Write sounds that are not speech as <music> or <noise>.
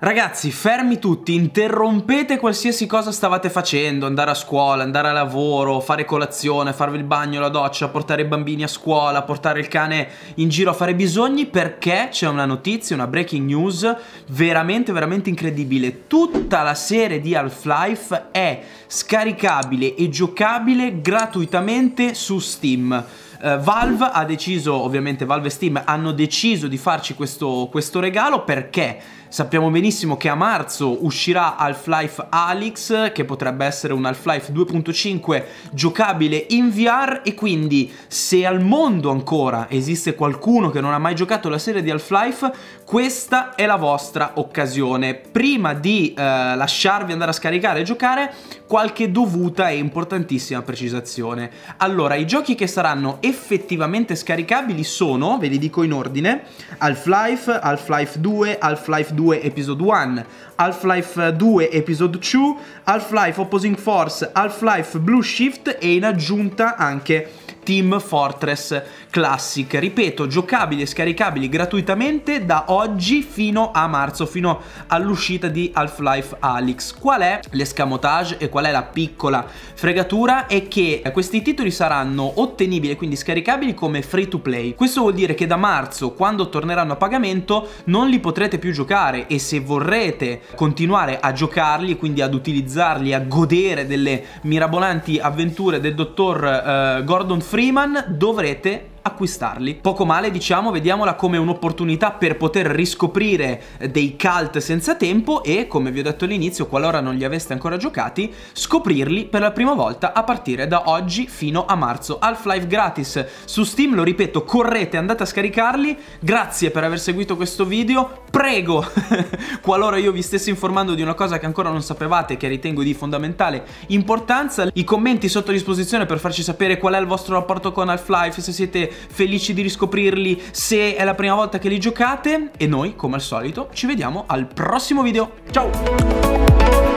Ragazzi, fermi tutti, interrompete qualsiasi cosa stavate facendo, andare a scuola, andare a lavoro, fare colazione, farvi il bagno, la doccia, portare i bambini a scuola, portare il cane in giro a fare bisogni, perché c'è una notizia, una breaking news veramente, veramente incredibile. Tutta la serie di Half-Life è scaricabile e giocabile gratuitamente su Steam eh, Valve ha deciso, ovviamente Valve e Steam hanno deciso di farci questo, questo regalo perché sappiamo benissimo che a marzo uscirà Half-Life Alyx, che potrebbe essere un Half-Life 2.5 giocabile in VR e quindi se al mondo ancora esiste qualcuno che non ha mai giocato la serie di Half-Life, questa è la vostra occasione. Prima di eh, lasciarvi andare a scaricare e giocare, qualche dovuta e importantissima precisazione. Allora, i giochi che saranno effettivamente scaricabili sono, ve li dico in ordine, Half-Life, Half-Life 2, Half-Life 2 Episode 1, Half-Life 2 Episode 2, Half-Life Opposing Force, Half-Life Blue Shift e in aggiunta anche Team Fortress Classic. Ripeto, giocabili e scaricabili gratuitamente da oggi fino a marzo, fino all'uscita di Half-Life Alyx. Qual è l'escamotage e qual è la piccola fregatura? È che questi titoli saranno ottenibili, quindi scaricabili come free to play. Questo vuol dire che da marzo, quando torneranno a pagamento, non li potrete più giocare e se vorrete continuare a giocarli, quindi ad utilizzarli, a godere delle mirabolanti avventure del dottor uh, Gordon Freeman, Freeman dovrete acquistarli. Poco male diciamo, vediamola come un'opportunità per poter riscoprire dei cult senza tempo e come vi ho detto all'inizio, qualora non li aveste ancora giocati, scoprirli per la prima volta a partire da oggi fino a marzo. Half-Life gratis su Steam, lo ripeto, correte, andate a scaricarli, grazie per aver seguito questo video, prego, <laughs> qualora io vi stessi informando di una cosa che ancora non sapevate, che ritengo di fondamentale importanza, i commenti sotto a disposizione per farci sapere qual è il vostro rapporto con Half-Life, se siete felici di riscoprirli se è la prima volta che li giocate e noi, come al solito, ci vediamo al prossimo video. Ciao!